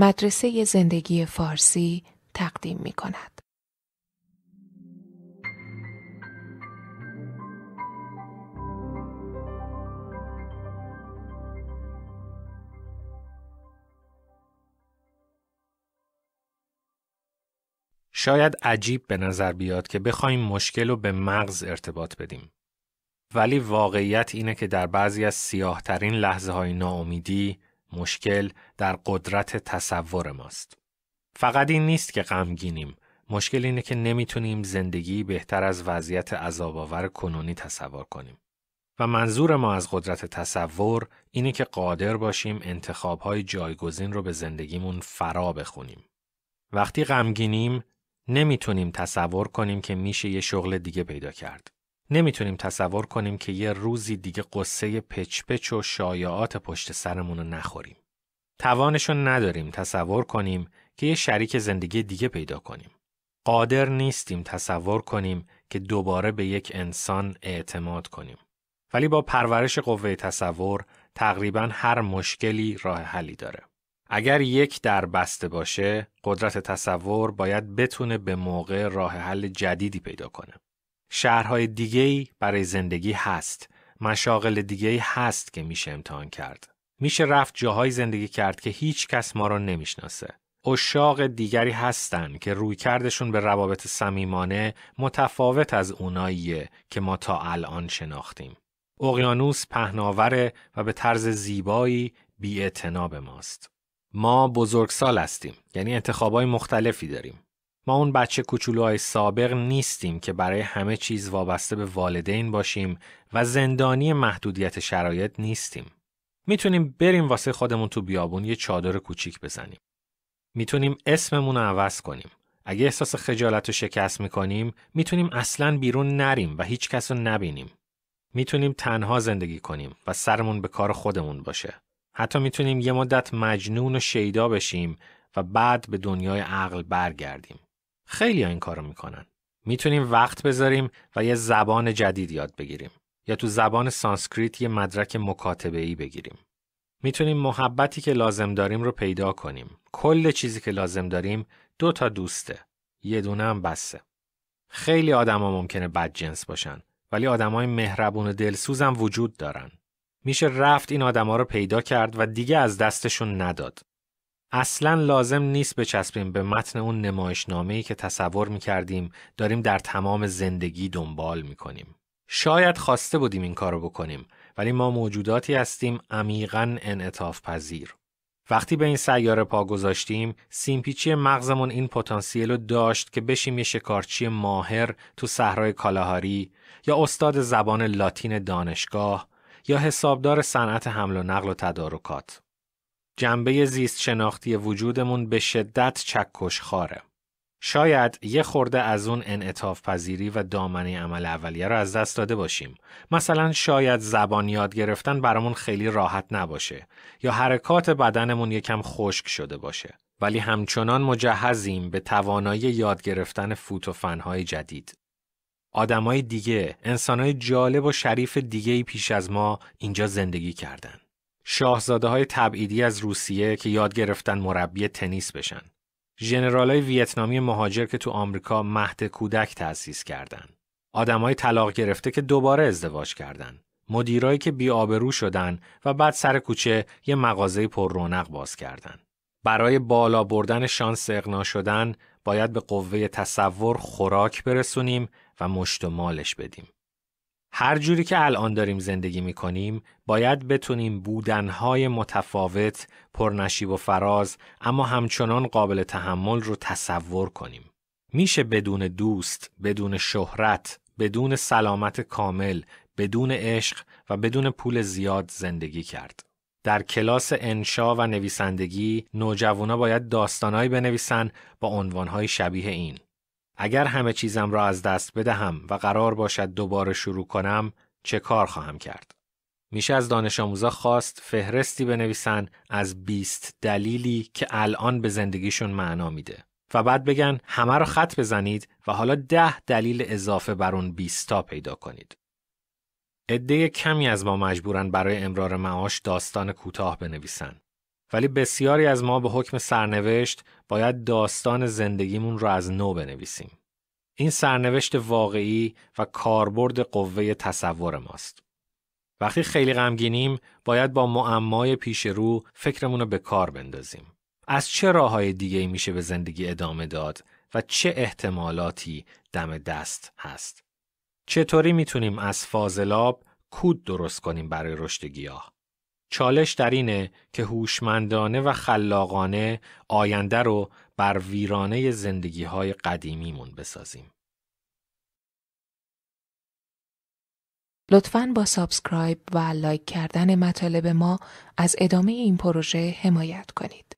مدرسه زندگی فارسی تقدیم می کند. شاید عجیب به نظر بیاد که بخوایم مشکل رو به مغز ارتباط بدیم. ولی واقعیت اینه که در بعضی از سیاهترین لحظه های ناامیدی مشکل در قدرت تصور ماست. فقط این نیست که غمگینیم. مشکل اینه که نمیتونیم زندگی بهتر از وضعیت عذابآور کنونی تصور کنیم. و منظور ما از قدرت تصور اینه که قادر باشیم انتخابهای جایگزین رو به زندگیمون فرا بخونیم. وقتی غمگینیم نمیتونیم تصور کنیم که میشه یه شغل دیگه پیدا کرد. نمیتونیم تصور کنیم که یه روزی دیگه قصه پچپچ و شایعات پشت سرمون رو نخوریم. توانشو نداریم تصور کنیم که یه شریک زندگی دیگه پیدا کنیم. قادر نیستیم تصور کنیم که دوباره به یک انسان اعتماد کنیم. ولی با پرورش قوه تصور تقریبا هر مشکلی راه حلی داره. اگر یک در بسته باشه، قدرت تصور باید بتونه به موقع راه حل جدیدی پیدا کنه. شهرهای دیگه‌ای برای زندگی هست. مشاغل دیگه‌ای هست که میشه امتحان کرد. میشه رفت جاهای زندگی کرد که هیچ کس ما رو نمیشناسه. اشاق دیگری هستند که روی کردشون به روابط صمیمانه متفاوت از اوناییه که ما تا الان شناختیم. اقیانوس پهناوره و به طرز زیبایی بی ماست. ما بزرگسال هستیم یعنی انتخابای مختلفی داریم. ما اون بچه کوچولوهای سابق نیستیم که برای همه چیز وابسته به والدین باشیم و زندانی محدودیت شرایط نیستیم. میتونیم بریم واسه خودمون تو بیابون یه چادر کوچیک بزنیم. میتونیم اسممون رو عوض کنیم. اگه احساس خجالت و شکست میکنیم میتونیم اصلا بیرون نریم و هیچ کس رو نبینیم. میتونیم تنها زندگی کنیم و سرمون به کار خودمون باشه. حتی میتونیم یه مدت مجنون و شیدا بشیم و بعد به دنیای عقل برگردیم. خیلی این کارو میکنن. میتونیم وقت بذاریم و یه زبان جدید یاد بگیریم یا تو زبان سانسکریت یه مدرک مکاتبه ای بگیریم. میتونیم محبتی که لازم داریم رو پیدا کنیم. کل چیزی که لازم داریم دو تا دوسته. یه دونه هم بسه. خیلی آدما ممکنه جنس باشن ولی آدمای مهربون و دلسوزم وجود دارن. میشه رفت این آدما رو پیدا کرد و دیگه از دستشون نداد. اصلا لازم نیست بچسبیم به متن اون ای که تصور میکردیم داریم در تمام زندگی دنبال میکنیم. شاید خواسته بودیم این کارو بکنیم ولی ما موجوداتی هستیم عمیقا انعطاف پذیر. وقتی به این سیاره پا گذاشتیم، سیمپیچی مغزمون این پتانسیل رو داشت که بشیم یه شکارچی ماهر تو صحرای کالاهاری یا استاد زبان لاتین دانشگاه یا حسابدار صنعت حمل و نقل و تدارکات. جنبه زیست شناختی وجودمون به شدت چکش خاره. شاید یه خورده از اون انعطاف پذیری و دامنه عمل اولیه رو از دست داده باشیم. مثلا شاید زبان یاد گرفتن برامون خیلی راحت نباشه یا حرکات بدنمون یکم خشک شده باشه. ولی همچنان مجهزیم به توانایی یاد گرفتن فوت و فنهای جدید. آدمای دیگه، انسانای جالب و شریف دیگه پیش از ما اینجا زندگی کردند. شاهزاده های تبعیدی از روسیه که یاد گرفتن مربی تنیس بشن. ژنرال های ویتنامی مهاجر که تو آمریکا مهد کودک تأسیس کردند. آدمای طلاق گرفته که دوباره ازدواج کردند. مدیرایی که بیابرو شدن و بعد سر کوچه یه مغازه پر رونق باز کردند. برای بالا بردن شانس اقنا شدن باید به قوه تصور خوراک برسونیم و مشت مالش بدیم. هر جوری که الان داریم زندگی می کنیم باید بتونیم بودنهای متفاوت پرنشیب و فراز اما همچنان قابل تحمل رو تصور کنیم. میشه بدون دوست، بدون شهرت، بدون سلامت کامل، بدون عشق و بدون پول زیاد زندگی کرد. در کلاس انشا و نویسندگی نوجوانا باید داستانهایی بنویسن با عنوانهای شبیه این. اگر همه چیزم را از دست بدهم و قرار باشد دوباره شروع کنم چه کار خواهم کرد؟ میشه از دانش آموزا خواست فهرستی بنویسن از 20 دلیلی که الان به زندگیشون معنا میده و بعد بگن همه رو خط بزنید و حالا ده دلیل اضافه بر اون 20 تا پیدا کنید. عده کمی از ما مجبورن برای امرار معاش داستان کوتاه بنویسن ولی بسیاری از ما به حکم سرنوشت باید داستان زندگیمون رو از نو بنویسیم. این سرنوشت واقعی و کاربرد قوه تصور ماست. وقتی خیلی غمگینیم باید با معمای پیش رو فکرمون رو به کار بندازیم. از چه راه های دیگه میشه به زندگی ادامه داد و چه احتمالاتی دم دست هست؟ چطوری میتونیم از فاضلاب کود درست کنیم برای رشد گیاه؟ چالش در اینه که هوشمندانه و خلاقانه آینده رو بر ویرانه زندگی های قدیمیمون بسازیم. لطفاً با سابسکرایب و لایک کردن مطالب ما از ادامه این پروژه حمایت کنید.